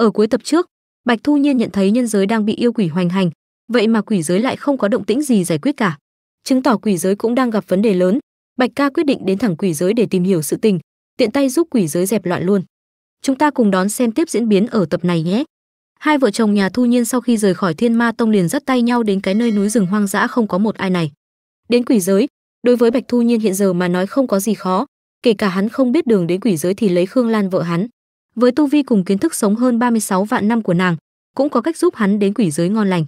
Ở cuối tập trước, Bạch Thu Nhiên nhận thấy nhân giới đang bị yêu quỷ hoành hành, vậy mà quỷ giới lại không có động tĩnh gì giải quyết cả. Chứng tỏ quỷ giới cũng đang gặp vấn đề lớn, Bạch Ca quyết định đến thẳng quỷ giới để tìm hiểu sự tình, tiện tay giúp quỷ giới dẹp loạn luôn. Chúng ta cùng đón xem tiếp diễn biến ở tập này nhé. Hai vợ chồng nhà Thu Nhiên sau khi rời khỏi Thiên Ma Tông liền dắt tay nhau đến cái nơi núi rừng hoang dã không có một ai này. Đến quỷ giới, đối với Bạch Thu Nhiên hiện giờ mà nói không có gì khó, kể cả hắn không biết đường đến quỷ giới thì lấy Khương Lan vợ hắn, với tu vi cùng kiến thức sống hơn 36 vạn năm của nàng, cũng có cách giúp hắn đến quỷ giới ngon lành.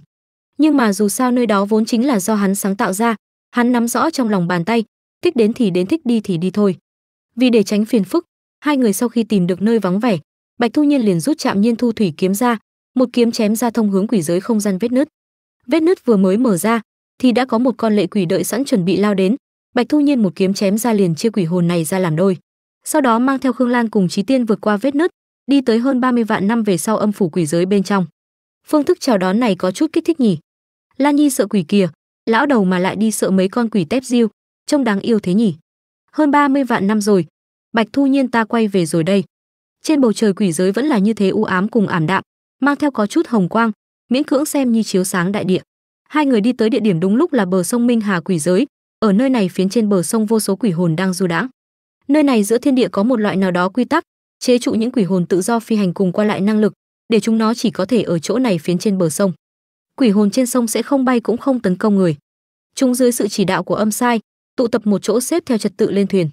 Nhưng mà dù sao nơi đó vốn chính là do hắn sáng tạo ra, hắn nắm rõ trong lòng bàn tay, thích đến thì đến thích đi thì đi thôi. Vì để tránh phiền phức, hai người sau khi tìm được nơi vắng vẻ, Bạch Thu Nhiên liền rút chạm nhiên thu thủy kiếm ra, một kiếm chém ra thông hướng quỷ giới không gian vết nứt. Vết nứt vừa mới mở ra, thì đã có một con lệ quỷ đợi sẵn chuẩn bị lao đến, Bạch Thu Nhiên một kiếm chém ra liền chia quỷ hồn này ra làm đôi sau đó mang theo Khương Lan cùng Chí Tiên vượt qua vết nứt, đi tới hơn 30 vạn năm về sau âm phủ quỷ giới bên trong. Phương thức chào đón này có chút kích thích nhỉ. Lan Nhi sợ quỷ kia lão đầu mà lại đi sợ mấy con quỷ tép diêu, trông đáng yêu thế nhỉ. Hơn 30 vạn năm rồi, Bạch Thu Nhiên ta quay về rồi đây. Trên bầu trời quỷ giới vẫn là như thế u ám cùng ảm đạm, mang theo có chút hồng quang, miễn cưỡng xem như chiếu sáng đại địa. Hai người đi tới địa điểm đúng lúc là bờ sông Minh Hà quỷ giới, ở nơi này phiến trên bờ sông vô số quỷ hồn đang du đãng. Nơi này giữa thiên địa có một loại nào đó quy tắc, chế trụ những quỷ hồn tự do phi hành cùng qua lại năng lực, để chúng nó chỉ có thể ở chỗ này phiến trên bờ sông. Quỷ hồn trên sông sẽ không bay cũng không tấn công người. Chúng dưới sự chỉ đạo của âm sai, tụ tập một chỗ xếp theo trật tự lên thuyền.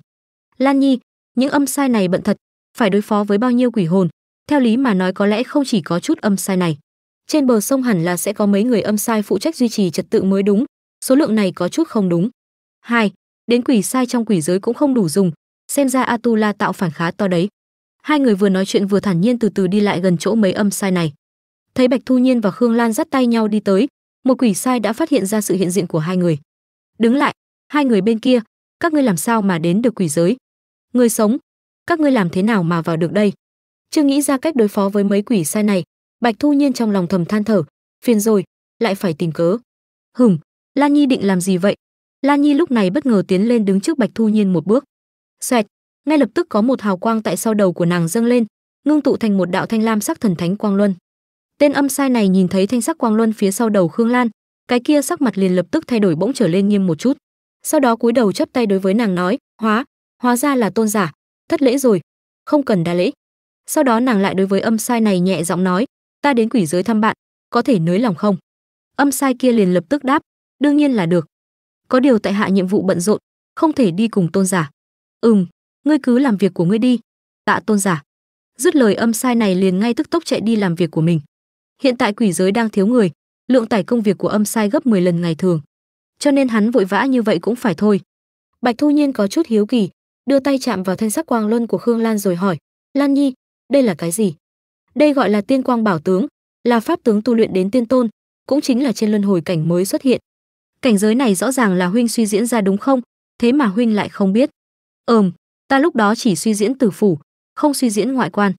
Lan Nhi, những âm sai này bận thật, phải đối phó với bao nhiêu quỷ hồn, theo lý mà nói có lẽ không chỉ có chút âm sai này. Trên bờ sông hẳn là sẽ có mấy người âm sai phụ trách duy trì trật tự mới đúng, số lượng này có chút không đúng. Hai, Đến quỷ sai trong quỷ giới cũng không đủ dùng, xem ra atula tạo phản khá to đấy hai người vừa nói chuyện vừa thản nhiên từ từ đi lại gần chỗ mấy âm sai này thấy bạch thu nhiên và khương lan dắt tay nhau đi tới một quỷ sai đã phát hiện ra sự hiện diện của hai người đứng lại hai người bên kia các ngươi làm sao mà đến được quỷ giới người sống các ngươi làm thế nào mà vào được đây chưa nghĩ ra cách đối phó với mấy quỷ sai này bạch thu nhiên trong lòng thầm than thở phiền rồi lại phải tìm cớ hừm lan nhi định làm gì vậy lan nhi lúc này bất ngờ tiến lên đứng trước bạch thu nhiên một bước Xoẹt, ngay lập tức có một hào quang tại sau đầu của nàng dâng lên, ngưng tụ thành một đạo thanh lam sắc thần thánh quang luân. Tên âm sai này nhìn thấy thanh sắc quang luân phía sau đầu Khương Lan, cái kia sắc mặt liền lập tức thay đổi bỗng trở lên nghiêm một chút. Sau đó cúi đầu chắp tay đối với nàng nói, "Hóa, hóa ra là tôn giả, thất lễ rồi, không cần đa lễ." Sau đó nàng lại đối với âm sai này nhẹ giọng nói, "Ta đến quỷ giới thăm bạn, có thể nới lòng không?" Âm sai kia liền lập tức đáp, "Đương nhiên là được. Có điều tại hạ nhiệm vụ bận rộn, không thể đi cùng tôn giả." ừm ngươi cứ làm việc của ngươi đi tạ tôn giả dứt lời âm sai này liền ngay tức tốc chạy đi làm việc của mình hiện tại quỷ giới đang thiếu người lượng tải công việc của âm sai gấp 10 lần ngày thường cho nên hắn vội vã như vậy cũng phải thôi bạch thu nhiên có chút hiếu kỳ đưa tay chạm vào thanh sắc quang luân của khương lan rồi hỏi lan nhi đây là cái gì đây gọi là tiên quang bảo tướng là pháp tướng tu luyện đến tiên tôn cũng chính là trên luân hồi cảnh mới xuất hiện cảnh giới này rõ ràng là huynh suy diễn ra đúng không thế mà huynh lại không biết ờm, ta lúc đó chỉ suy diễn tử phủ, không suy diễn ngoại quan.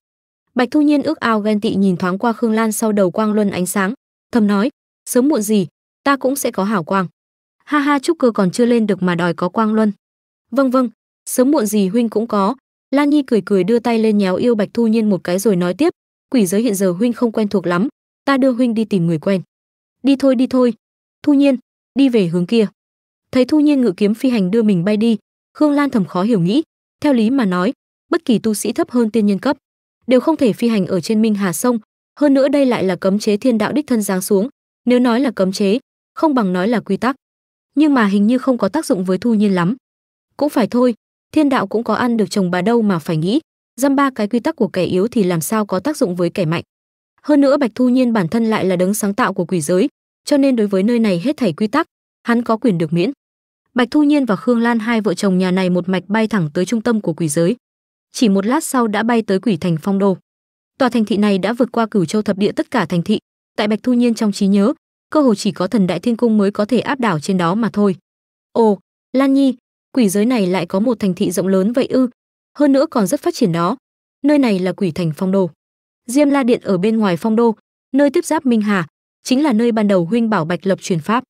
Bạch Thu Nhiên ước ao ghen tị nhìn thoáng qua Khương Lan sau đầu quang luân ánh sáng, thầm nói, sớm muộn gì, ta cũng sẽ có hảo quang. Ha ha trúc cơ còn chưa lên được mà đòi có quang luân. Vâng vâng, sớm muộn gì huynh cũng có. Lan Nhi cười cười đưa tay lên nhéo yêu Bạch Thu Nhiên một cái rồi nói tiếp, quỷ giới hiện giờ huynh không quen thuộc lắm, ta đưa huynh đi tìm người quen. Đi thôi đi thôi. Thu Nhiên, đi về hướng kia. Thấy Thu Nhiên ngự kiếm phi hành đưa mình bay đi, Khương Lan thầm khó hiểu nghĩ, theo lý mà nói, bất kỳ tu sĩ thấp hơn tiên nhân cấp đều không thể phi hành ở trên Minh Hà sông, hơn nữa đây lại là cấm chế thiên đạo đích thân giáng xuống, nếu nói là cấm chế, không bằng nói là quy tắc. Nhưng mà hình như không có tác dụng với Thu Nhiên lắm. Cũng phải thôi, thiên đạo cũng có ăn được chồng bà đâu mà phải nghĩ, dăm ba cái quy tắc của kẻ yếu thì làm sao có tác dụng với kẻ mạnh. Hơn nữa Bạch Thu Nhiên bản thân lại là đấng sáng tạo của quỷ giới, cho nên đối với nơi này hết thảy quy tắc, hắn có quyền được miễn. Bạch Thu Nhiên và Khương Lan hai vợ chồng nhà này một mạch bay thẳng tới trung tâm của quỷ giới. Chỉ một lát sau đã bay tới quỷ thành Phong Đô. Tòa thành thị này đã vượt qua cửu châu thập địa tất cả thành thị. Tại Bạch Thu Nhiên trong trí nhớ, cơ hồ chỉ có thần đại thiên cung mới có thể áp đảo trên đó mà thôi. Ồ, Lan Nhi, quỷ giới này lại có một thành thị rộng lớn vậy ư? Hơn nữa còn rất phát triển đó. Nơi này là quỷ thành Phong Đô. Diêm La Điện ở bên ngoài Phong Đô, nơi tiếp giáp Minh Hà, chính là nơi ban đầu huynh bảo Bạch lập truyền pháp.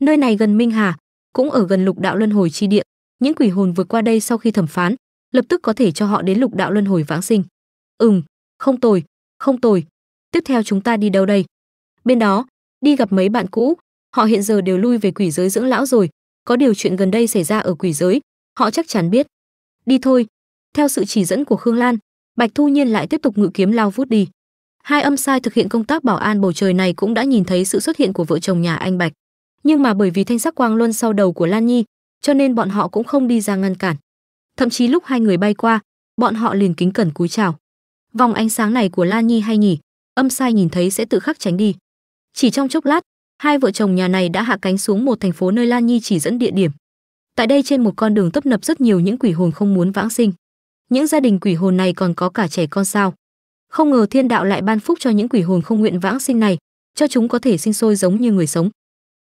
Nơi này gần Minh Hà, cũng ở gần lục đạo luân hồi chi địa những quỷ hồn vượt qua đây sau khi thẩm phán lập tức có thể cho họ đến lục đạo luân hồi vãng sinh ừm không tồi không tồi tiếp theo chúng ta đi đâu đây bên đó đi gặp mấy bạn cũ họ hiện giờ đều lui về quỷ giới dưỡng lão rồi có điều chuyện gần đây xảy ra ở quỷ giới họ chắc chắn biết đi thôi theo sự chỉ dẫn của khương lan bạch thu nhiên lại tiếp tục ngự kiếm lao vút đi hai âm sai thực hiện công tác bảo an bầu trời này cũng đã nhìn thấy sự xuất hiện của vợ chồng nhà anh bạch nhưng mà bởi vì thanh sắc quang luân sau đầu của Lan Nhi, cho nên bọn họ cũng không đi ra ngăn cản. Thậm chí lúc hai người bay qua, bọn họ liền kính cẩn cúi chào. Vòng ánh sáng này của Lan Nhi hay nhỉ, âm sai nhìn thấy sẽ tự khắc tránh đi. Chỉ trong chốc lát, hai vợ chồng nhà này đã hạ cánh xuống một thành phố nơi Lan Nhi chỉ dẫn địa điểm. Tại đây trên một con đường tấp nập rất nhiều những quỷ hồn không muốn vãng sinh. Những gia đình quỷ hồn này còn có cả trẻ con sao? Không ngờ thiên đạo lại ban phúc cho những quỷ hồn không nguyện vãng sinh này, cho chúng có thể sinh sôi giống như người sống.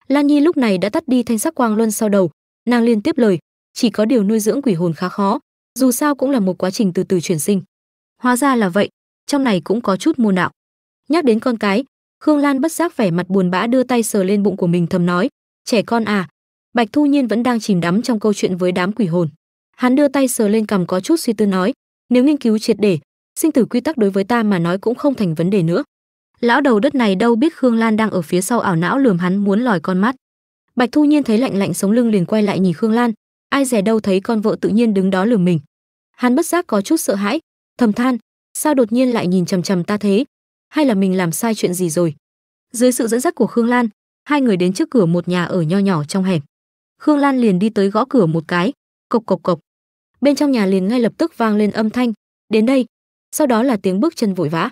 Lan Nhi lúc này đã tắt đi thanh sắc quang luân sau đầu, nàng liên tiếp lời, chỉ có điều nuôi dưỡng quỷ hồn khá khó, dù sao cũng là một quá trình từ từ chuyển sinh. Hóa ra là vậy, trong này cũng có chút môn đạo. Nhắc đến con cái, Khương Lan bất giác vẻ mặt buồn bã đưa tay sờ lên bụng của mình thầm nói, trẻ con à. Bạch Thu Nhiên vẫn đang chìm đắm trong câu chuyện với đám quỷ hồn. Hắn đưa tay sờ lên cằm có chút suy tư nói, nếu nghiên cứu triệt để, sinh tử quy tắc đối với ta mà nói cũng không thành vấn đề nữa. Lão đầu đất này đâu biết Khương Lan đang ở phía sau ảo não lườm hắn muốn lòi con mắt. Bạch Thu Nhiên thấy lạnh lạnh sống lưng liền quay lại nhìn Khương Lan, ai dè đâu thấy con vợ tự nhiên đứng đó lườm mình. Hắn bất giác có chút sợ hãi, thầm than, sao đột nhiên lại nhìn chằm chằm ta thế, hay là mình làm sai chuyện gì rồi? Dưới sự dẫn dắt của Khương Lan, hai người đến trước cửa một nhà ở nho nhỏ trong hẻm. Khương Lan liền đi tới gõ cửa một cái, cộc cộc cộc. Bên trong nhà liền ngay lập tức vang lên âm thanh, "Đến đây." Sau đó là tiếng bước chân vội vã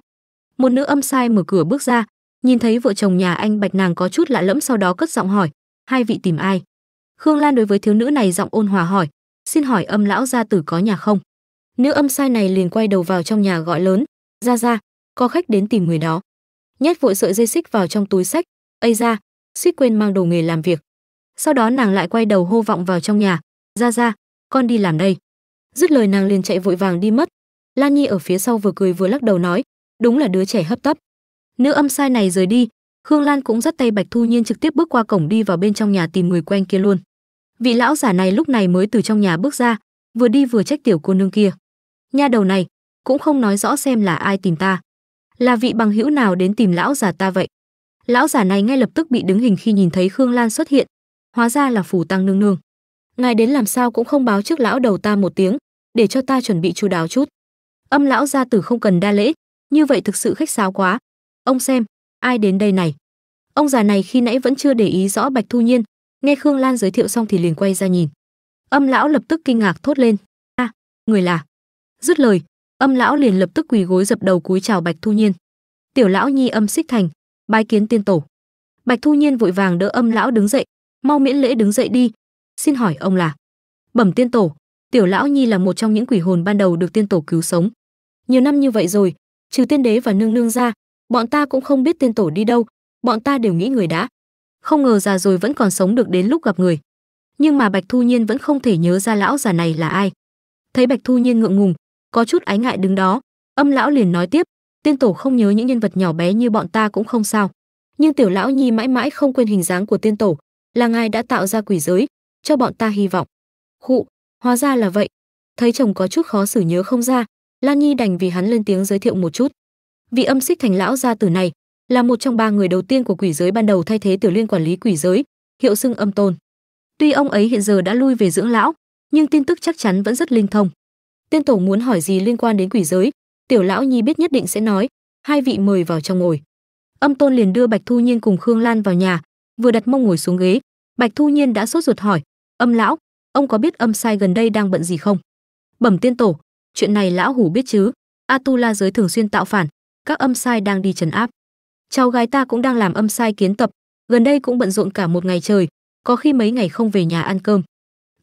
một nữ âm sai mở cửa bước ra nhìn thấy vợ chồng nhà anh bạch nàng có chút lạ lẫm sau đó cất giọng hỏi hai vị tìm ai khương lan đối với thiếu nữ này giọng ôn hòa hỏi xin hỏi âm lão gia tử có nhà không nữ âm sai này liền quay đầu vào trong nhà gọi lớn ra ra có khách đến tìm người đó nhét vội sợi dây xích vào trong túi sách ây ra suýt quên mang đồ nghề làm việc sau đó nàng lại quay đầu hô vọng vào trong nhà ra ra con đi làm đây dứt lời nàng liền chạy vội vàng đi mất lan nhi ở phía sau vừa cười vừa lắc đầu nói đúng là đứa trẻ hấp tấp nữ âm sai này rời đi khương lan cũng dắt tay bạch thu nhiên trực tiếp bước qua cổng đi vào bên trong nhà tìm người quen kia luôn vị lão giả này lúc này mới từ trong nhà bước ra vừa đi vừa trách tiểu cô nương kia nha đầu này cũng không nói rõ xem là ai tìm ta là vị bằng hữu nào đến tìm lão giả ta vậy lão giả này ngay lập tức bị đứng hình khi nhìn thấy khương lan xuất hiện hóa ra là phủ tăng nương nương ngài đến làm sao cũng không báo trước lão đầu ta một tiếng để cho ta chuẩn bị chu đáo chút âm lão gia tử không cần đa lễ như vậy thực sự khách sáo quá ông xem ai đến đây này ông già này khi nãy vẫn chưa để ý rõ bạch thu nhiên nghe khương lan giới thiệu xong thì liền quay ra nhìn âm lão lập tức kinh ngạc thốt lên a người là dứt lời âm lão liền lập tức quỳ gối dập đầu cúi chào bạch thu nhiên tiểu lão nhi âm xích thành bái kiến tiên tổ bạch thu nhiên vội vàng đỡ âm lão đứng dậy mau miễn lễ đứng dậy đi xin hỏi ông là bẩm tiên tổ tiểu lão nhi là một trong những quỷ hồn ban đầu được tiên tổ cứu sống nhiều năm như vậy rồi trừ tiên đế và nương nương ra bọn ta cũng không biết tiên tổ đi đâu bọn ta đều nghĩ người đã không ngờ già rồi vẫn còn sống được đến lúc gặp người nhưng mà bạch thu nhiên vẫn không thể nhớ ra lão già này là ai thấy bạch thu nhiên ngượng ngùng có chút ái ngại đứng đó âm lão liền nói tiếp tiên tổ không nhớ những nhân vật nhỏ bé như bọn ta cũng không sao nhưng tiểu lão nhi mãi mãi không quên hình dáng của tiên tổ là ngài đã tạo ra quỷ giới cho bọn ta hy vọng khụ hóa ra là vậy thấy chồng có chút khó xử nhớ không ra Lan Nhi đành vì hắn lên tiếng giới thiệu một chút. Vị âm xích thành lão gia tử này là một trong ba người đầu tiên của quỷ giới ban đầu thay thế Tiểu Liên quản lý quỷ giới, hiệu xưng Âm Tôn. Tuy ông ấy hiện giờ đã lui về dưỡng lão, nhưng tin tức chắc chắn vẫn rất linh thông. Tiên tổ muốn hỏi gì liên quan đến quỷ giới, Tiểu lão Nhi biết nhất định sẽ nói, hai vị mời vào trong ngồi. Âm Tôn liền đưa Bạch Thu Nhiên cùng Khương Lan vào nhà, vừa đặt mông ngồi xuống ghế, Bạch Thu Nhiên đã sốt ruột hỏi, "Âm lão, ông có biết Âm Sai gần đây đang bận gì không?" Bẩm tiên tổ, chuyện này lão hủ biết chứ atula giới thường xuyên tạo phản các âm sai đang đi trấn áp cháu gái ta cũng đang làm âm sai kiến tập gần đây cũng bận rộn cả một ngày trời có khi mấy ngày không về nhà ăn cơm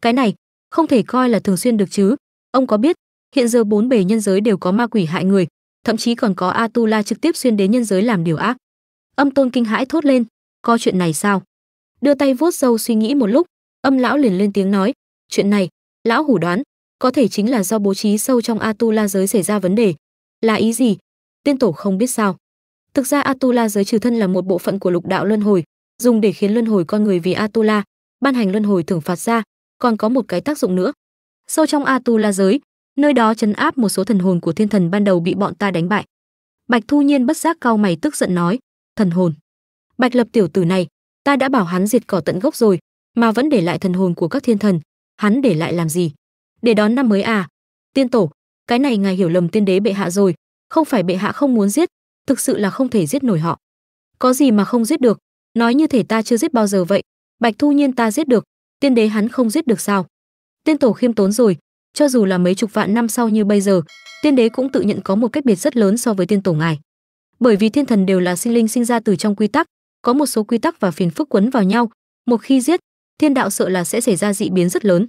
cái này không thể coi là thường xuyên được chứ ông có biết hiện giờ bốn bề nhân giới đều có ma quỷ hại người thậm chí còn có atula trực tiếp xuyên đến nhân giới làm điều ác âm tôn kinh hãi thốt lên có chuyện này sao đưa tay vuốt râu suy nghĩ một lúc âm lão liền lên tiếng nói chuyện này lão hủ đoán có thể chính là do bố trí sâu trong Atula giới xảy ra vấn đề. Là ý gì? Tiên tổ không biết sao. Thực ra Atula giới trừ thân là một bộ phận của lục đạo luân hồi, dùng để khiến luân hồi con người vì Atula, ban hành luân hồi thưởng phạt ra, còn có một cái tác dụng nữa. Sâu trong Atula giới, nơi đó chấn áp một số thần hồn của thiên thần ban đầu bị bọn ta đánh bại. Bạch Thu Nhiên bất giác cao mày tức giận nói, "Thần hồn. Bạch Lập tiểu tử này, ta đã bảo hắn diệt cỏ tận gốc rồi, mà vẫn để lại thần hồn của các thiên thần, hắn để lại làm gì?" để đón năm mới à? Tiên tổ, cái này ngài hiểu lầm tiên đế bệ hạ rồi, không phải bệ hạ không muốn giết, thực sự là không thể giết nổi họ. Có gì mà không giết được, nói như thể ta chưa giết bao giờ vậy, Bạch Thu Nhiên ta giết được, tiên đế hắn không giết được sao? Tiên tổ khiêm tốn rồi, cho dù là mấy chục vạn năm sau như bây giờ, tiên đế cũng tự nhận có một cách biệt rất lớn so với tiên tổ ngài. Bởi vì thiên thần đều là sinh linh sinh ra từ trong quy tắc, có một số quy tắc và phiền phức quấn vào nhau, một khi giết, thiên đạo sợ là sẽ xảy ra dị biến rất lớn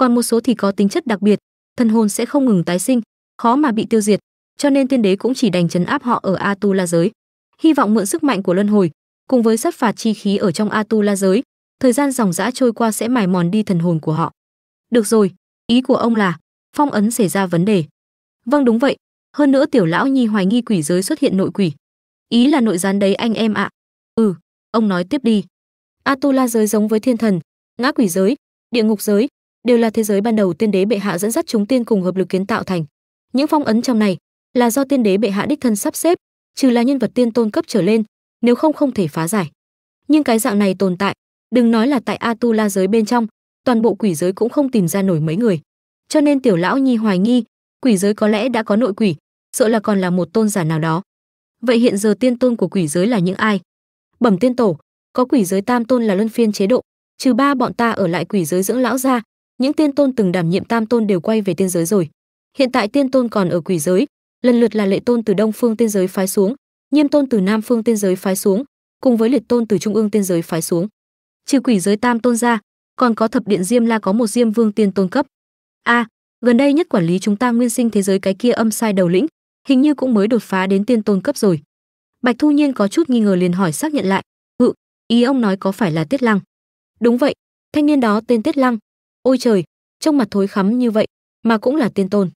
còn một số thì có tính chất đặc biệt, thần hồn sẽ không ngừng tái sinh, khó mà bị tiêu diệt, cho nên tiên đế cũng chỉ đành trấn áp họ ở Atula giới. Hy vọng mượn sức mạnh của luân hồi, cùng với sát phạt chi khí ở trong Atula giới, thời gian dòng dã trôi qua sẽ mài mòn đi thần hồn của họ. Được rồi, ý của ông là phong ấn xảy ra vấn đề. Vâng đúng vậy, hơn nữa tiểu lão nhi hoài nghi quỷ giới xuất hiện nội quỷ. Ý là nội gián đấy anh em ạ. Ừ, ông nói tiếp đi. Atula giới giống với thiên thần, ngã quỷ giới, địa ngục giới, đều là thế giới ban đầu tiên đế bệ hạ dẫn dắt chúng tiên cùng hợp lực kiến tạo thành những phong ấn trong này là do tiên đế bệ hạ đích thân sắp xếp trừ là nhân vật tiên tôn cấp trở lên nếu không không thể phá giải nhưng cái dạng này tồn tại đừng nói là tại atula giới bên trong toàn bộ quỷ giới cũng không tìm ra nổi mấy người cho nên tiểu lão nhi hoài nghi quỷ giới có lẽ đã có nội quỷ sợ là còn là một tôn giả nào đó vậy hiện giờ tiên tôn của quỷ giới là những ai bẩm tiên tổ có quỷ giới tam tôn là luân phiên chế độ trừ ba bọn ta ở lại quỷ giới dưỡng lão ra những tiên tôn từng đảm nhiệm tam tôn đều quay về tiên giới rồi hiện tại tiên tôn còn ở quỷ giới lần lượt là lệ tôn từ đông phương tiên giới phái xuống nhiêm tôn từ nam phương tiên giới phái xuống cùng với liệt tôn từ trung ương tiên giới phái xuống trừ quỷ giới tam tôn ra còn có thập điện diêm la có một diêm vương tiên tôn cấp a à, gần đây nhất quản lý chúng ta nguyên sinh thế giới cái kia âm sai đầu lĩnh hình như cũng mới đột phá đến tiên tôn cấp rồi bạch thu nhiên có chút nghi ngờ liền hỏi xác nhận lại ngự ừ, ý ông nói có phải là tiết lăng đúng vậy thanh niên đó tên tiết lăng Ôi trời, trông mặt thối khắm như vậy mà cũng là tiên tôn.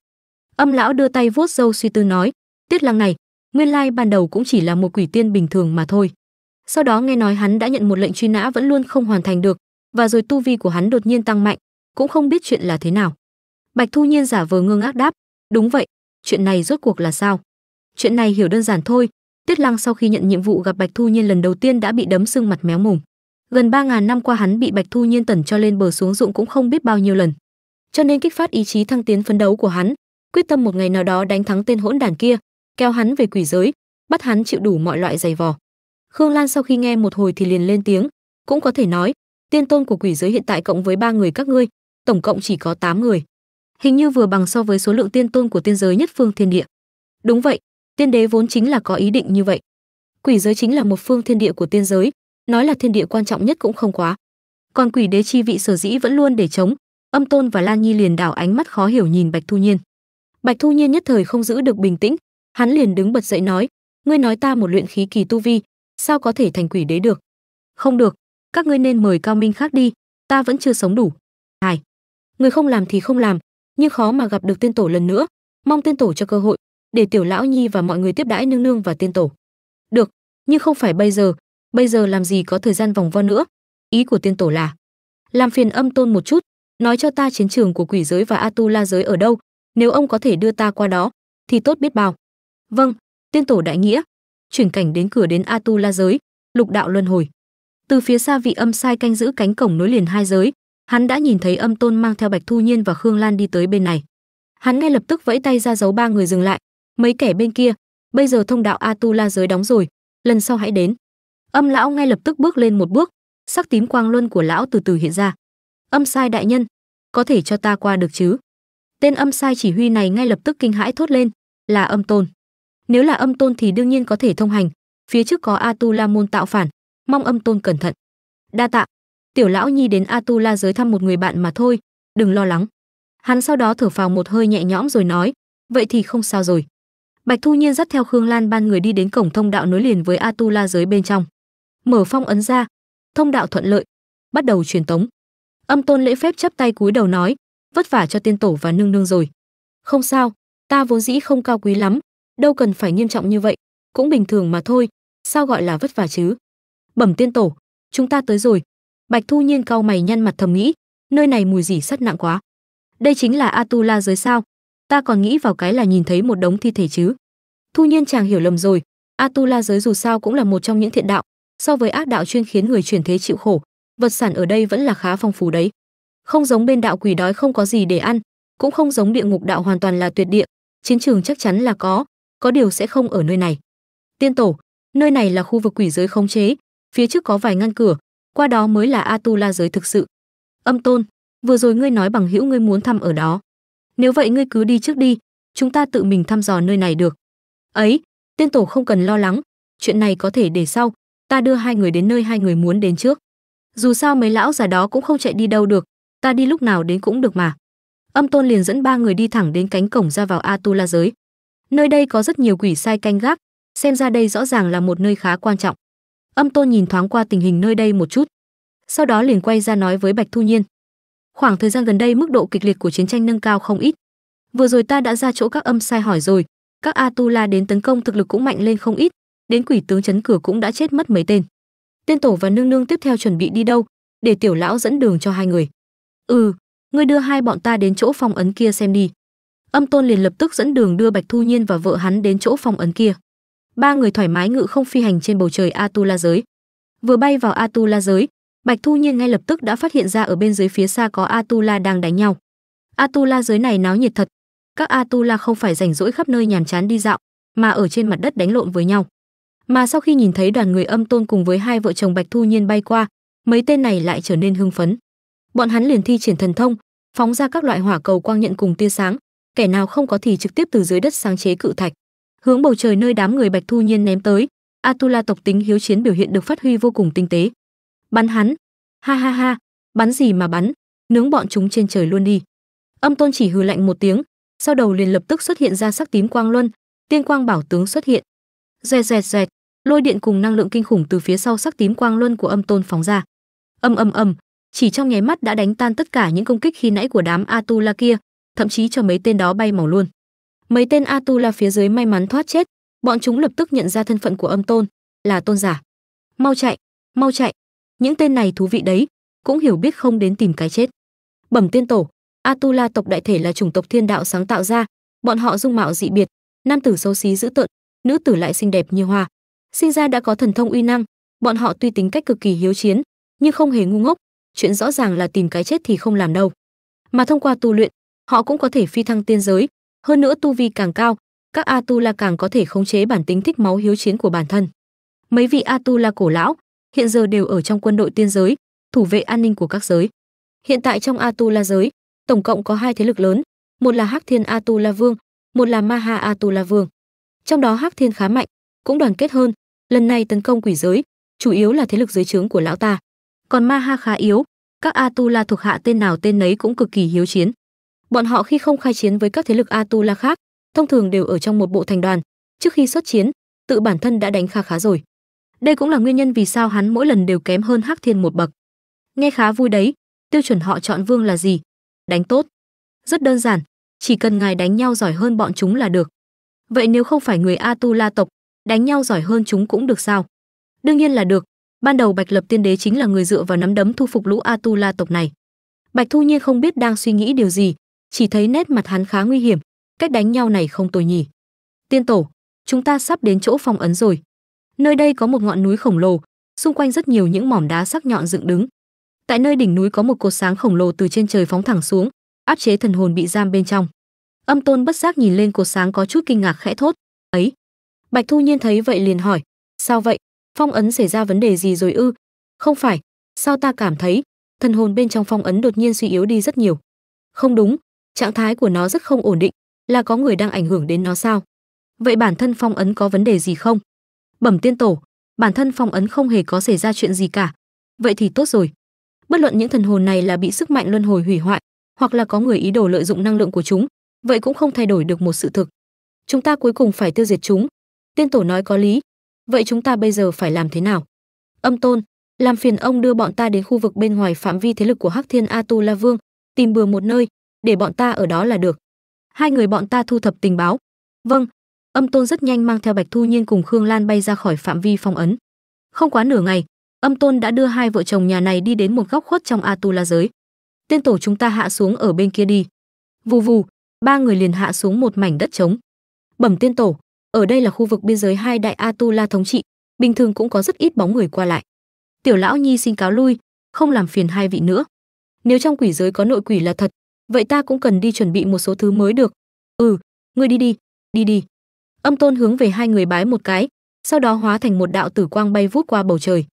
Âm lão đưa tay vuốt râu suy tư nói, tiết lăng này, nguyên lai ban đầu cũng chỉ là một quỷ tiên bình thường mà thôi. Sau đó nghe nói hắn đã nhận một lệnh truy nã vẫn luôn không hoàn thành được, và rồi tu vi của hắn đột nhiên tăng mạnh, cũng không biết chuyện là thế nào. Bạch Thu Nhiên giả vờ ngơ ngác đáp, đúng vậy, chuyện này rốt cuộc là sao? Chuyện này hiểu đơn giản thôi, Tiết Lăng sau khi nhận nhiệm vụ gặp Bạch Thu Nhiên lần đầu tiên đã bị đấm sưng mặt méo mồm. Gần 3.000 năm qua hắn bị Bạch Thu Nhiên tẩn cho lên bờ xuống dụng cũng không biết bao nhiêu lần. Cho nên kích phát ý chí thăng tiến phấn đấu của hắn, quyết tâm một ngày nào đó đánh thắng tên hỗn đản kia, kéo hắn về quỷ giới, bắt hắn chịu đủ mọi loại giày vò. Khương Lan sau khi nghe một hồi thì liền lên tiếng, cũng có thể nói, tiên tôn của quỷ giới hiện tại cộng với ba người các ngươi, tổng cộng chỉ có 8 người. Hình như vừa bằng so với số lượng tiên tôn của tiên giới nhất phương thiên địa. Đúng vậy, tiên đế vốn chính là có ý định như vậy. Quỷ giới chính là một phương thiên địa của tiên giới, nói là thiên địa quan trọng nhất cũng không quá còn quỷ đế chi vị sở dĩ vẫn luôn để chống âm tôn và lan nhi liền đảo ánh mắt khó hiểu nhìn bạch thu nhiên bạch thu nhiên nhất thời không giữ được bình tĩnh hắn liền đứng bật dậy nói ngươi nói ta một luyện khí kỳ tu vi sao có thể thành quỷ đế được không được các ngươi nên mời cao minh khác đi ta vẫn chưa sống đủ hài người không làm thì không làm nhưng khó mà gặp được tiên tổ lần nữa mong tiên tổ cho cơ hội để tiểu lão nhi và mọi người tiếp đãi nương nương và tiên tổ được nhưng không phải bây giờ bây giờ làm gì có thời gian vòng vo nữa ý của tiên tổ là làm phiền âm tôn một chút nói cho ta chiến trường của quỷ giới và atula giới ở đâu nếu ông có thể đưa ta qua đó thì tốt biết bao vâng tiên tổ đại nghĩa chuyển cảnh đến cửa đến atula giới lục đạo luân hồi từ phía xa vị âm sai canh giữ cánh cổng nối liền hai giới hắn đã nhìn thấy âm tôn mang theo bạch thu nhiên và khương lan đi tới bên này hắn ngay lập tức vẫy tay ra dấu ba người dừng lại mấy kẻ bên kia bây giờ thông đạo atula giới đóng rồi lần sau hãy đến âm lão ngay lập tức bước lên một bước sắc tím quang luân của lão từ từ hiện ra âm sai đại nhân có thể cho ta qua được chứ tên âm sai chỉ huy này ngay lập tức kinh hãi thốt lên là âm tôn nếu là âm tôn thì đương nhiên có thể thông hành phía trước có a tu la môn tạo phản mong âm tôn cẩn thận đa tạ tiểu lão nhi đến a tu la giới thăm một người bạn mà thôi đừng lo lắng hắn sau đó thở phào một hơi nhẹ nhõm rồi nói vậy thì không sao rồi bạch thu nhiên dắt theo khương lan ban người đi đến cổng thông đạo nối liền với a tu la giới bên trong mở phong ấn ra thông đạo thuận lợi bắt đầu truyền tống âm tôn lễ phép chắp tay cúi đầu nói vất vả cho tiên tổ và nương nương rồi không sao ta vốn dĩ không cao quý lắm đâu cần phải nghiêm trọng như vậy cũng bình thường mà thôi sao gọi là vất vả chứ bẩm tiên tổ chúng ta tới rồi bạch thu nhiên cau mày nhăn mặt thầm nghĩ nơi này mùi dỉ sắt nặng quá đây chính là atula giới sao ta còn nghĩ vào cái là nhìn thấy một đống thi thể chứ thu nhiên chàng hiểu lầm rồi atula giới dù sao cũng là một trong những thiện đạo so với ác đạo chuyên khiến người chuyển thế chịu khổ vật sản ở đây vẫn là khá phong phú đấy không giống bên đạo quỷ đói không có gì để ăn cũng không giống địa ngục đạo hoàn toàn là tuyệt địa chiến trường chắc chắn là có có điều sẽ không ở nơi này tiên tổ nơi này là khu vực quỷ giới khống chế phía trước có vài ngăn cửa qua đó mới là atula giới thực sự âm tôn vừa rồi ngươi nói bằng hữu ngươi muốn thăm ở đó nếu vậy ngươi cứ đi trước đi chúng ta tự mình thăm dò nơi này được ấy tiên tổ không cần lo lắng chuyện này có thể để sau ta đưa hai người đến nơi hai người muốn đến trước dù sao mấy lão già đó cũng không chạy đi đâu được ta đi lúc nào đến cũng được mà âm tôn liền dẫn ba người đi thẳng đến cánh cổng ra vào atula giới nơi đây có rất nhiều quỷ sai canh gác xem ra đây rõ ràng là một nơi khá quan trọng âm tôn nhìn thoáng qua tình hình nơi đây một chút sau đó liền quay ra nói với bạch thu nhiên khoảng thời gian gần đây mức độ kịch liệt của chiến tranh nâng cao không ít vừa rồi ta đã ra chỗ các âm sai hỏi rồi các atula đến tấn công thực lực cũng mạnh lên không ít đến quỷ tướng chấn cửa cũng đã chết mất mấy tên tiên tổ và nương nương tiếp theo chuẩn bị đi đâu để tiểu lão dẫn đường cho hai người ừ ngươi đưa hai bọn ta đến chỗ phong ấn kia xem đi âm tôn liền lập tức dẫn đường đưa bạch thu nhiên và vợ hắn đến chỗ phong ấn kia ba người thoải mái ngự không phi hành trên bầu trời atula giới vừa bay vào atula giới bạch thu nhiên ngay lập tức đã phát hiện ra ở bên dưới phía xa có atula đang đánh nhau atula giới này náo nhiệt thật các atula không phải rảnh rỗi khắp nơi nhàm chán đi dạo mà ở trên mặt đất đánh lộn với nhau mà sau khi nhìn thấy đoàn người âm tôn cùng với hai vợ chồng bạch thu nhiên bay qua mấy tên này lại trở nên hưng phấn bọn hắn liền thi triển thần thông phóng ra các loại hỏa cầu quang nhận cùng tia sáng kẻ nào không có thì trực tiếp từ dưới đất sáng chế cự thạch hướng bầu trời nơi đám người bạch thu nhiên ném tới atula tộc tính hiếu chiến biểu hiện được phát huy vô cùng tinh tế bắn hắn ha ha ha bắn gì mà bắn nướng bọn chúng trên trời luôn đi âm tôn chỉ hừ lạnh một tiếng sau đầu liền lập tức xuất hiện ra sắc tím quang luân tiên quang bảo tướng xuất hiện rẹt rẹt rẹt lôi điện cùng năng lượng kinh khủng từ phía sau sắc tím quang luân của âm tôn phóng ra âm âm âm chỉ trong nháy mắt đã đánh tan tất cả những công kích khi nãy của đám atula kia thậm chí cho mấy tên đó bay màu luôn mấy tên atula phía dưới may mắn thoát chết bọn chúng lập tức nhận ra thân phận của âm tôn là tôn giả mau chạy mau chạy những tên này thú vị đấy cũng hiểu biết không đến tìm cái chết bẩm tiên tổ atula tộc đại thể là chủng tộc thiên đạo sáng tạo ra bọn họ dung mạo dị biệt nam tử xấu xí dữ tợn nữ tử lại xinh đẹp như hoa sinh ra đã có thần thông uy năng, bọn họ tuy tính cách cực kỳ hiếu chiến, nhưng không hề ngu ngốc, chuyện rõ ràng là tìm cái chết thì không làm đâu. Mà thông qua tu luyện, họ cũng có thể phi thăng tiên giới, hơn nữa tu vi càng cao, các Atula càng có thể khống chế bản tính thích máu hiếu chiến của bản thân. Mấy vị Atula cổ lão hiện giờ đều ở trong quân đội tiên giới, thủ vệ an ninh của các giới. Hiện tại trong Atula giới, tổng cộng có hai thế lực lớn, một là Hắc Thiên Atula Vương, một là Ma Maha Atula Vương. Trong đó Hắc Thiên khá mạnh, cũng đoàn kết hơn, lần này tấn công quỷ giới chủ yếu là thế lực dưới trướng của lão ta còn ma ha khá yếu các atula thuộc hạ tên nào tên nấy cũng cực kỳ hiếu chiến bọn họ khi không khai chiến với các thế lực atula khác thông thường đều ở trong một bộ thành đoàn trước khi xuất chiến tự bản thân đã đánh khá khá rồi đây cũng là nguyên nhân vì sao hắn mỗi lần đều kém hơn hắc thiên một bậc nghe khá vui đấy tiêu chuẩn họ chọn vương là gì đánh tốt rất đơn giản chỉ cần ngài đánh nhau giỏi hơn bọn chúng là được vậy nếu không phải người atula tộc đánh nhau giỏi hơn chúng cũng được sao đương nhiên là được ban đầu bạch lập tiên đế chính là người dựa vào nắm đấm thu phục lũ atula tộc này bạch thu nhiên không biết đang suy nghĩ điều gì chỉ thấy nét mặt hắn khá nguy hiểm cách đánh nhau này không tồi nhỉ tiên tổ chúng ta sắp đến chỗ phong ấn rồi nơi đây có một ngọn núi khổng lồ xung quanh rất nhiều những mỏm đá sắc nhọn dựng đứng tại nơi đỉnh núi có một cột sáng khổng lồ từ trên trời phóng thẳng xuống áp chế thần hồn bị giam bên trong âm tôn bất giác nhìn lên cột sáng có chút kinh ngạc khẽ thốt ấy Bạch Thu Nhiên thấy vậy liền hỏi, sao vậy? Phong ấn xảy ra vấn đề gì rồi ư? Không phải, sao ta cảm thấy thần hồn bên trong phong ấn đột nhiên suy yếu đi rất nhiều? Không đúng, trạng thái của nó rất không ổn định, là có người đang ảnh hưởng đến nó sao? Vậy bản thân phong ấn có vấn đề gì không? Bẩm tiên tổ, bản thân phong ấn không hề có xảy ra chuyện gì cả. Vậy thì tốt rồi. Bất luận những thần hồn này là bị sức mạnh luân hồi hủy hoại, hoặc là có người ý đồ lợi dụng năng lượng của chúng, vậy cũng không thay đổi được một sự thực. Chúng ta cuối cùng phải tiêu diệt chúng, Tiên tổ nói có lý. Vậy chúng ta bây giờ phải làm thế nào? Âm Tôn, làm phiền ông đưa bọn ta đến khu vực bên ngoài phạm vi thế lực của Hắc Thiên A Tu La Vương, tìm bừa một nơi, để bọn ta ở đó là được. Hai người bọn ta thu thập tình báo. Vâng. Âm Tôn rất nhanh mang theo Bạch Thu Nhiên cùng Khương Lan bay ra khỏi phạm vi phong ấn. Không quá nửa ngày, Âm Tôn đã đưa hai vợ chồng nhà này đi đến một góc khuất trong A Tu La giới. Tiên tổ chúng ta hạ xuống ở bên kia đi. Vù vù, ba người liền hạ xuống một mảnh đất trống. Bẩm tiên tổ, ở đây là khu vực biên giới hai đại Atula thống trị, bình thường cũng có rất ít bóng người qua lại. Tiểu lão nhi xin cáo lui, không làm phiền hai vị nữa. Nếu trong quỷ giới có nội quỷ là thật, vậy ta cũng cần đi chuẩn bị một số thứ mới được. Ừ, ngươi đi đi, đi đi. Âm Tôn hướng về hai người bái một cái, sau đó hóa thành một đạo tử quang bay vút qua bầu trời.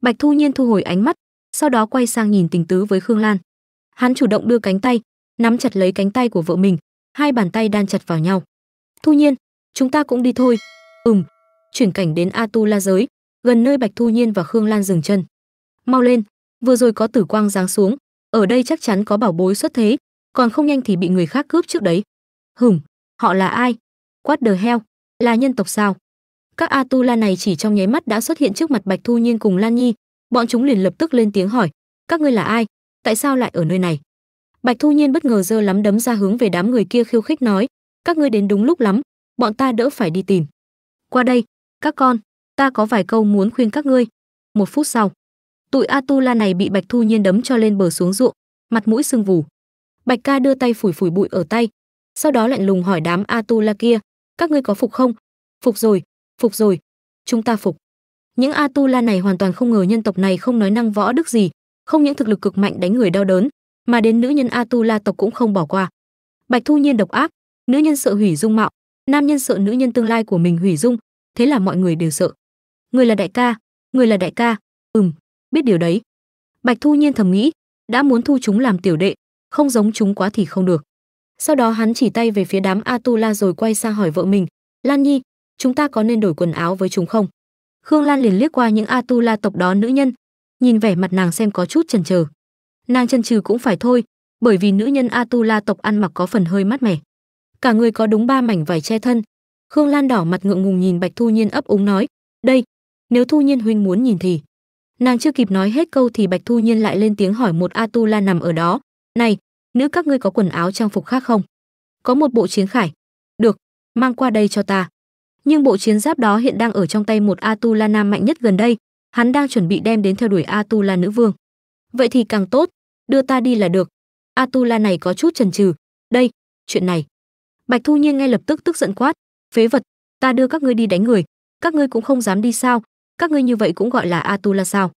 Bạch Thu Nhiên thu hồi ánh mắt, sau đó quay sang nhìn Tình Tứ với Khương Lan. Hắn chủ động đưa cánh tay, nắm chặt lấy cánh tay của vợ mình, hai bàn tay đan chặt vào nhau. Thu Nhiên, chúng ta cũng đi thôi ừm chuyển cảnh đến Atula giới gần nơi bạch thu nhiên và khương lan dừng chân mau lên vừa rồi có tử quang giáng xuống ở đây chắc chắn có bảo bối xuất thế còn không nhanh thì bị người khác cướp trước đấy hửm họ là ai quát đờ heo là nhân tộc sao các Atula này chỉ trong nháy mắt đã xuất hiện trước mặt bạch thu nhiên cùng lan nhi bọn chúng liền lập tức lên tiếng hỏi các ngươi là ai tại sao lại ở nơi này bạch thu nhiên bất ngờ giơ lắm đấm ra hướng về đám người kia khiêu khích nói các ngươi đến đúng lúc lắm bọn ta đỡ phải đi tìm. Qua đây, các con, ta có vài câu muốn khuyên các ngươi. Một phút sau, tụi Atula này bị Bạch Thu Nhiên đấm cho lên bờ xuống ruộng, mặt mũi sưng vù. Bạch ca đưa tay phủi phủi bụi ở tay, sau đó lạnh lùng hỏi đám Atula kia, các ngươi có phục không? Phục rồi, phục rồi, chúng ta phục. Những Atula này hoàn toàn không ngờ nhân tộc này không nói năng võ đức gì, không những thực lực cực mạnh đánh người đau đớn, mà đến nữ nhân Atula tộc cũng không bỏ qua. Bạch Thu Nhiên độc ác, nữ nhân sợ hủy dung mạo, Nam nhân sợ nữ nhân tương lai của mình hủy dung, thế là mọi người đều sợ. Người là đại ca, người là đại ca, ừm, biết điều đấy. Bạch Thu Nhiên thầm nghĩ, đã muốn thu chúng làm tiểu đệ, không giống chúng quá thì không được. Sau đó hắn chỉ tay về phía đám Atula rồi quay sang hỏi vợ mình, Lan Nhi, chúng ta có nên đổi quần áo với chúng không? Khương Lan liền liếc qua những Atula tộc đó nữ nhân, nhìn vẻ mặt nàng xem có chút chần chừ. Nàng chần chừ cũng phải thôi, bởi vì nữ nhân Atula tộc ăn mặc có phần hơi mát mẻ cả người có đúng ba mảnh vải che thân khương lan đỏ mặt ngượng ngùng nhìn bạch thu nhiên ấp úng nói đây nếu thu nhiên huynh muốn nhìn thì nàng chưa kịp nói hết câu thì bạch thu nhiên lại lên tiếng hỏi một atula nằm ở đó này nữ các ngươi có quần áo trang phục khác không có một bộ chiến khải được mang qua đây cho ta nhưng bộ chiến giáp đó hiện đang ở trong tay một atula nam mạnh nhất gần đây hắn đang chuẩn bị đem đến theo đuổi atula nữ vương vậy thì càng tốt đưa ta đi là được atula này có chút chần chừ đây chuyện này bạch thu nhiên ngay lập tức tức giận quát phế vật ta đưa các ngươi đi đánh người các ngươi cũng không dám đi sao các ngươi như vậy cũng gọi là atula sao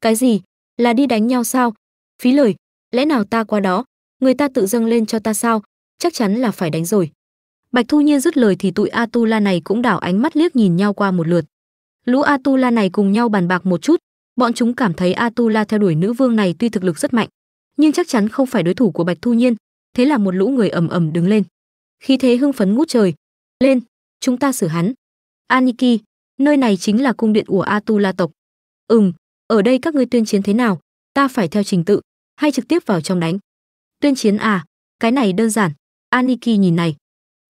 cái gì là đi đánh nhau sao phí lời lẽ nào ta qua đó người ta tự dâng lên cho ta sao chắc chắn là phải đánh rồi bạch thu nhiên dứt lời thì tụi atula này cũng đảo ánh mắt liếc nhìn nhau qua một lượt lũ atula này cùng nhau bàn bạc một chút bọn chúng cảm thấy atula theo đuổi nữ vương này tuy thực lực rất mạnh nhưng chắc chắn không phải đối thủ của bạch thu nhiên thế là một lũ người ầm ầm đứng lên khí thế hưng phấn ngút trời. Lên, chúng ta xử hắn. Aniki, nơi này chính là cung điện của Atula tộc. Ừm, ở đây các ngươi tuyên chiến thế nào? Ta phải theo trình tự, hay trực tiếp vào trong đánh? Tuyên chiến à, cái này đơn giản. Aniki nhìn này.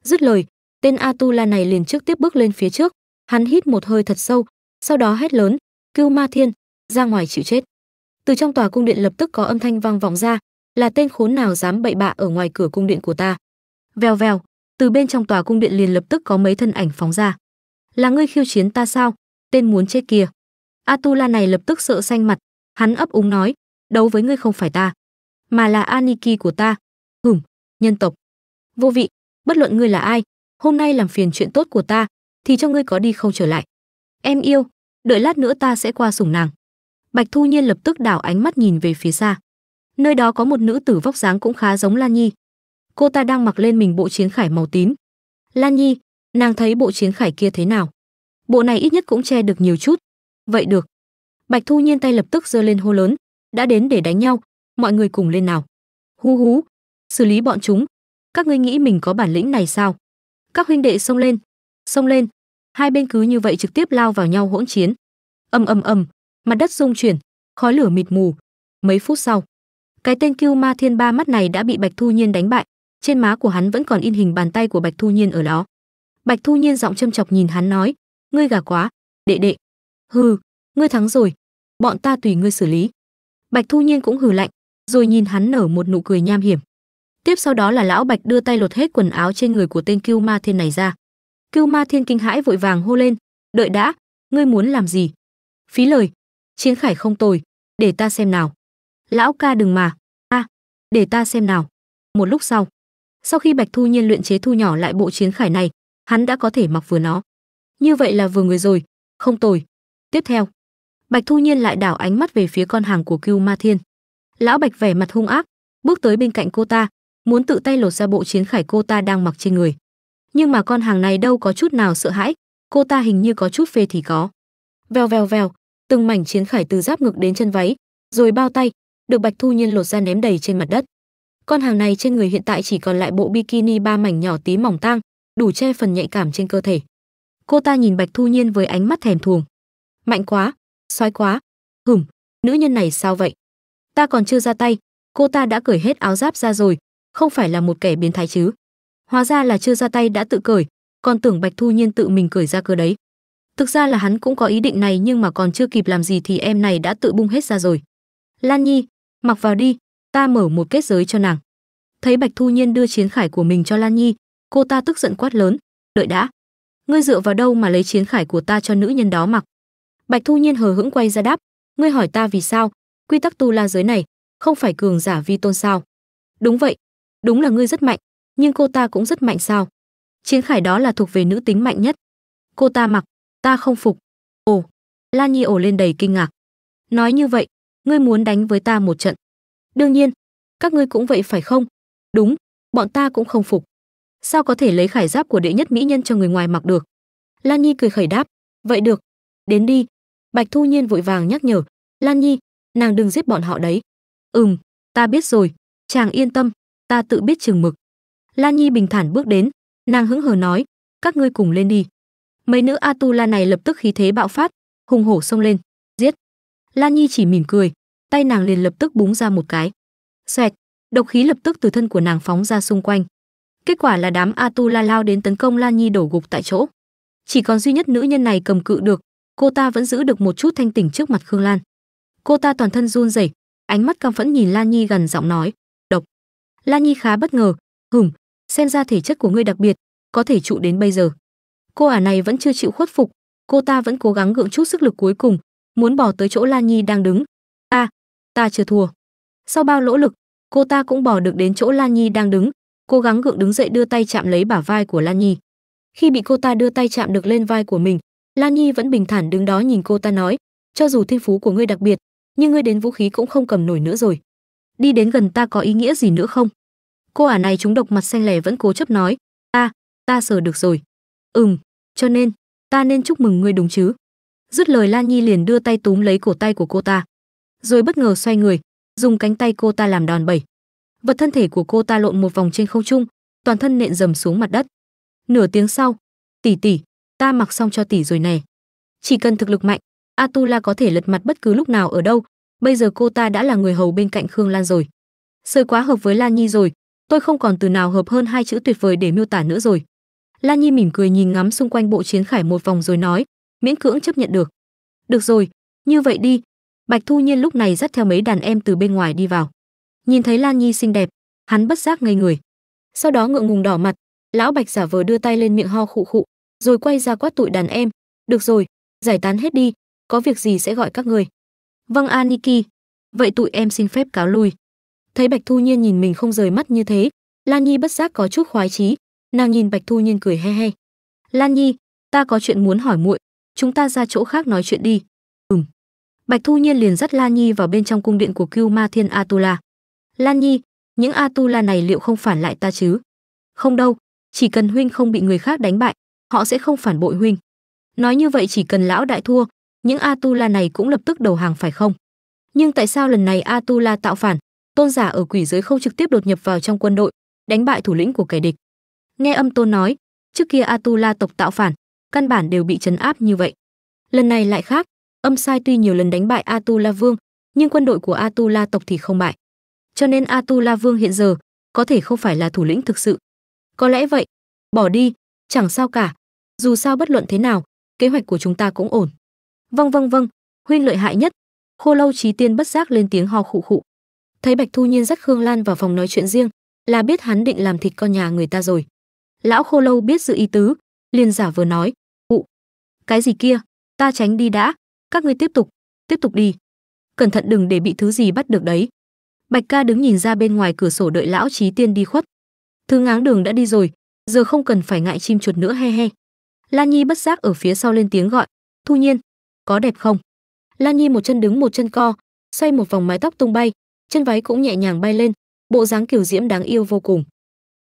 Dứt lời, tên Atula này liền trước tiếp bước lên phía trước, hắn hít một hơi thật sâu, sau đó hét lớn, "Cưu Ma Thiên, ra ngoài chịu chết." Từ trong tòa cung điện lập tức có âm thanh vang vọng ra, là tên khốn nào dám bậy bạ ở ngoài cửa cung điện của ta. Vèo vèo, từ bên trong tòa cung điện liền lập tức có mấy thân ảnh phóng ra. Là ngươi khiêu chiến ta sao? Tên muốn chết kia. Atula này lập tức sợ xanh mặt, hắn ấp úng nói, đấu với ngươi không phải ta, mà là Aniki của ta. Hửm, nhân tộc. Vô vị, bất luận ngươi là ai, hôm nay làm phiền chuyện tốt của ta, thì cho ngươi có đi không trở lại. Em yêu, đợi lát nữa ta sẽ qua sủng nàng. Bạch Thu Nhiên lập tức đảo ánh mắt nhìn về phía xa. Nơi đó có một nữ tử vóc dáng cũng khá giống Lan Nhi, cô ta đang mặc lên mình bộ chiến khải màu tím. Lan Nhi, nàng thấy bộ chiến khải kia thế nào? Bộ này ít nhất cũng che được nhiều chút. Vậy được. Bạch Thu Nhiên tay lập tức giơ lên hô lớn, đã đến để đánh nhau, mọi người cùng lên nào. Hú hú, xử lý bọn chúng. Các ngươi nghĩ mình có bản lĩnh này sao? Các huynh đệ xông lên, xông lên. Hai bên cứ như vậy trực tiếp lao vào nhau hỗn chiến. Ầm ầm ầm, mặt đất rung chuyển, khói lửa mịt mù. Mấy phút sau, cái tên Cưu Ma Thiên Ba mắt này đã bị Bạch Thu Nhiên đánh bại trên má của hắn vẫn còn in hình bàn tay của bạch thu nhiên ở đó bạch thu nhiên giọng châm chọc nhìn hắn nói ngươi gà quá đệ đệ hừ ngươi thắng rồi bọn ta tùy ngươi xử lý bạch thu nhiên cũng hừ lạnh rồi nhìn hắn nở một nụ cười nham hiểm tiếp sau đó là lão bạch đưa tay lột hết quần áo trên người của tên cưu ma thiên này ra cưu ma thiên kinh hãi vội vàng hô lên đợi đã ngươi muốn làm gì phí lời chiến khải không tồi để ta xem nào lão ca đừng mà a à, để ta xem nào một lúc sau sau khi bạch thu nhiên luyện chế thu nhỏ lại bộ chiến khải này hắn đã có thể mặc vừa nó như vậy là vừa người rồi không tồi tiếp theo bạch thu nhiên lại đảo ánh mắt về phía con hàng của cưu ma thiên lão bạch vẻ mặt hung ác bước tới bên cạnh cô ta muốn tự tay lột ra bộ chiến khải cô ta đang mặc trên người nhưng mà con hàng này đâu có chút nào sợ hãi cô ta hình như có chút phê thì có vèo vèo vèo từng mảnh chiến khải từ giáp ngực đến chân váy rồi bao tay được bạch thu nhiên lột ra ném đầy trên mặt đất con hàng này trên người hiện tại chỉ còn lại bộ bikini ba mảnh nhỏ tí mỏng tang, đủ che phần nhạy cảm trên cơ thể. Cô ta nhìn Bạch Thu Nhiên với ánh mắt thèm thuồng. Mạnh quá, xoái quá, hửm, nữ nhân này sao vậy? Ta còn chưa ra tay, cô ta đã cởi hết áo giáp ra rồi, không phải là một kẻ biến thái chứ? Hóa ra là chưa ra tay đã tự cởi, còn tưởng Bạch Thu Nhiên tự mình cởi ra cơ đấy. Thực ra là hắn cũng có ý định này nhưng mà còn chưa kịp làm gì thì em này đã tự bung hết ra rồi. Lan Nhi, mặc vào đi, ta mở một kết giới cho nàng thấy bạch thu nhiên đưa chiến khải của mình cho lan nhi cô ta tức giận quát lớn đợi đã ngươi dựa vào đâu mà lấy chiến khải của ta cho nữ nhân đó mặc bạch thu nhiên hờ hững quay ra đáp ngươi hỏi ta vì sao quy tắc tu la giới này không phải cường giả vi tôn sao đúng vậy đúng là ngươi rất mạnh nhưng cô ta cũng rất mạnh sao chiến khải đó là thuộc về nữ tính mạnh nhất cô ta mặc ta không phục ồ lan nhi ồ lên đầy kinh ngạc nói như vậy ngươi muốn đánh với ta một trận Đương nhiên, các ngươi cũng vậy phải không? Đúng, bọn ta cũng không phục. Sao có thể lấy khải giáp của đệ nhất mỹ nhân cho người ngoài mặc được? Lan Nhi cười khẩy đáp, vậy được, đến đi. Bạch Thu Nhiên vội vàng nhắc nhở, Lan Nhi, nàng đừng giết bọn họ đấy. Ừm, ta biết rồi, chàng yên tâm, ta tự biết chừng mực. Lan Nhi bình thản bước đến, nàng hững hờ nói, các ngươi cùng lên đi. Mấy nữ Atula này lập tức khí thế bạo phát, hùng hổ xông lên, giết. Lan Nhi chỉ mỉm cười, tay nàng liền lập tức búng ra một cái xoẹt độc khí lập tức từ thân của nàng phóng ra xung quanh kết quả là đám Atula lao đến tấn công lan nhi đổ gục tại chỗ chỉ còn duy nhất nữ nhân này cầm cự được cô ta vẫn giữ được một chút thanh tỉnh trước mặt khương lan cô ta toàn thân run rẩy ánh mắt căm phẫn nhìn lan nhi gần giọng nói độc lan nhi khá bất ngờ hừm, xem ra thể chất của ngươi đặc biệt có thể trụ đến bây giờ cô ả này vẫn chưa chịu khuất phục cô ta vẫn cố gắng gượng chút sức lực cuối cùng muốn bỏ tới chỗ lan nhi đang đứng a à, ta chưa thua. Sau bao nỗ lực, cô ta cũng bỏ được đến chỗ Lan Nhi đang đứng, cố gắng gượng đứng dậy đưa tay chạm lấy bả vai của Lan Nhi. Khi bị cô ta đưa tay chạm được lên vai của mình, Lan Nhi vẫn bình thản đứng đó nhìn cô ta nói, cho dù thiên phú của ngươi đặc biệt, nhưng ngươi đến vũ khí cũng không cầm nổi nữa rồi. Đi đến gần ta có ý nghĩa gì nữa không? Cô ả này chúng độc mặt xanh lẻ vẫn cố chấp nói, ta, ta sờ được rồi. Ừm, cho nên, ta nên chúc mừng ngươi đúng chứ? Dứt lời Lan Nhi liền đưa tay túm lấy cổ tay của cô ta rồi bất ngờ xoay người, dùng cánh tay cô ta làm đòn bẩy. Vật thân thể của cô ta lộn một vòng trên không trung, toàn thân nện dầm xuống mặt đất. Nửa tiếng sau, "Tỷ tỷ, ta mặc xong cho tỷ rồi nè Chỉ cần thực lực mạnh, Atula có thể lật mặt bất cứ lúc nào ở đâu, bây giờ cô ta đã là người hầu bên cạnh Khương Lan rồi." Sơi quá hợp với Lan Nhi rồi, tôi không còn từ nào hợp hơn hai chữ tuyệt vời để miêu tả nữa rồi. Lan Nhi mỉm cười nhìn ngắm xung quanh bộ chiến khải một vòng rồi nói, miễn cưỡng chấp nhận được. Được rồi, như vậy đi, Bạch Thu Nhiên lúc này dắt theo mấy đàn em từ bên ngoài đi vào. Nhìn thấy Lan Nhi xinh đẹp, hắn bất giác ngây người. Sau đó ngượng ngùng đỏ mặt, lão Bạch giả vờ đưa tay lên miệng ho khụ khụ, rồi quay ra quát tụi đàn em, "Được rồi, giải tán hết đi, có việc gì sẽ gọi các người." "Vâng Aniki, vậy tụi em xin phép cáo lui." Thấy Bạch Thu Nhiên nhìn mình không rời mắt như thế, Lan Nhi bất giác có chút khoái chí, nàng nhìn Bạch Thu Nhiên cười he he. "Lan Nhi, ta có chuyện muốn hỏi muội, chúng ta ra chỗ khác nói chuyện đi." Bạch Thu Nhiên liền dắt Lan Nhi vào bên trong cung điện của Cưu Ma Thiên Atula. Lan Nhi, những Atula này liệu không phản lại ta chứ? Không đâu, chỉ cần huynh không bị người khác đánh bại, họ sẽ không phản bội huynh. Nói như vậy chỉ cần lão đại thua, những Atula này cũng lập tức đầu hàng phải không? Nhưng tại sao lần này Atula tạo phản, tôn giả ở quỷ giới không trực tiếp đột nhập vào trong quân đội, đánh bại thủ lĩnh của kẻ địch? Nghe âm tôn nói, trước kia Atula tộc tạo phản, căn bản đều bị trấn áp như vậy. Lần này lại khác, âm sai tuy nhiều lần đánh bại atula vương nhưng quân đội của atula tộc thì không bại cho nên atula vương hiện giờ có thể không phải là thủ lĩnh thực sự có lẽ vậy bỏ đi chẳng sao cả dù sao bất luận thế nào kế hoạch của chúng ta cũng ổn vâng vâng vâng huynh lợi hại nhất khô lâu trí tiên bất giác lên tiếng ho khụ khụ thấy bạch thu nhiên dắt khương lan vào phòng nói chuyện riêng là biết hắn định làm thịt con nhà người ta rồi lão khô lâu biết dự ý tứ liền giả vừa nói ụ cái gì kia ta tránh đi đã các ngươi tiếp tục tiếp tục đi cẩn thận đừng để bị thứ gì bắt được đấy bạch ca đứng nhìn ra bên ngoài cửa sổ đợi lão trí tiên đi khuất thứ ngáng đường đã đi rồi giờ không cần phải ngại chim chuột nữa he he lan nhi bất giác ở phía sau lên tiếng gọi thu nhiên có đẹp không lan nhi một chân đứng một chân co xoay một vòng mái tóc tung bay chân váy cũng nhẹ nhàng bay lên bộ dáng kiều diễm đáng yêu vô cùng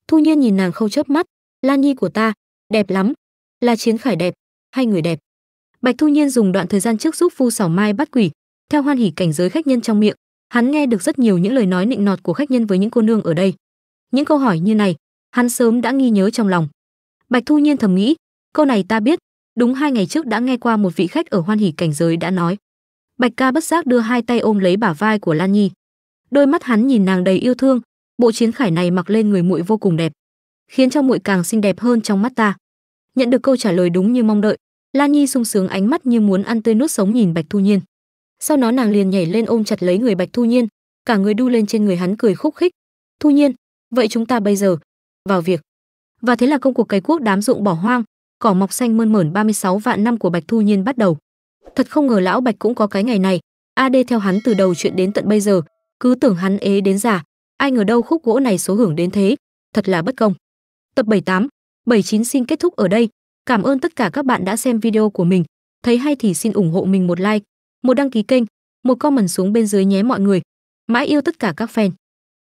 thu nhiên nhìn nàng khâu chớp mắt lan nhi của ta đẹp lắm là chiến khải đẹp hay người đẹp Bạch Thu Nhiên dùng đoạn thời gian trước giúp Phu Sảo Mai bắt quỷ, theo hoan hỉ cảnh giới khách nhân trong miệng, hắn nghe được rất nhiều những lời nói nịnh nọt của khách nhân với những cô nương ở đây. Những câu hỏi như này, hắn sớm đã nghi nhớ trong lòng. Bạch Thu Nhiên thầm nghĩ, câu này ta biết, đúng hai ngày trước đã nghe qua một vị khách ở hoan hỉ cảnh giới đã nói. Bạch Ca bất giác đưa hai tay ôm lấy bả vai của Lan Nhi. Đôi mắt hắn nhìn nàng đầy yêu thương, bộ chiến khải này mặc lên người muội vô cùng đẹp, khiến cho muội càng xinh đẹp hơn trong mắt ta. Nhận được câu trả lời đúng như mong đợi, Lan Nhi sung sướng ánh mắt như muốn ăn tươi nuốt sống nhìn Bạch Thu Nhiên. Sau đó nàng liền nhảy lên ôm chặt lấy người Bạch Thu Nhiên, cả người đu lên trên người hắn cười khúc khích. "Thu Nhiên, vậy chúng ta bây giờ vào việc." Và thế là công cuộc cày quốc đám ruộng bỏ hoang, cỏ mọc xanh mơn mởn 36 vạn năm của Bạch Thu Nhiên bắt đầu. Thật không ngờ lão Bạch cũng có cái ngày này, AD theo hắn từ đầu chuyện đến tận bây giờ, cứ tưởng hắn ế đến già, ai ngờ đâu khúc gỗ này số hưởng đến thế, thật là bất công. Tập 78, 79 xin kết thúc ở đây Cảm ơn tất cả các bạn đã xem video của mình. Thấy hay thì xin ủng hộ mình một like, một đăng ký kênh, một comment xuống bên dưới nhé mọi người. Mãi yêu tất cả các fan.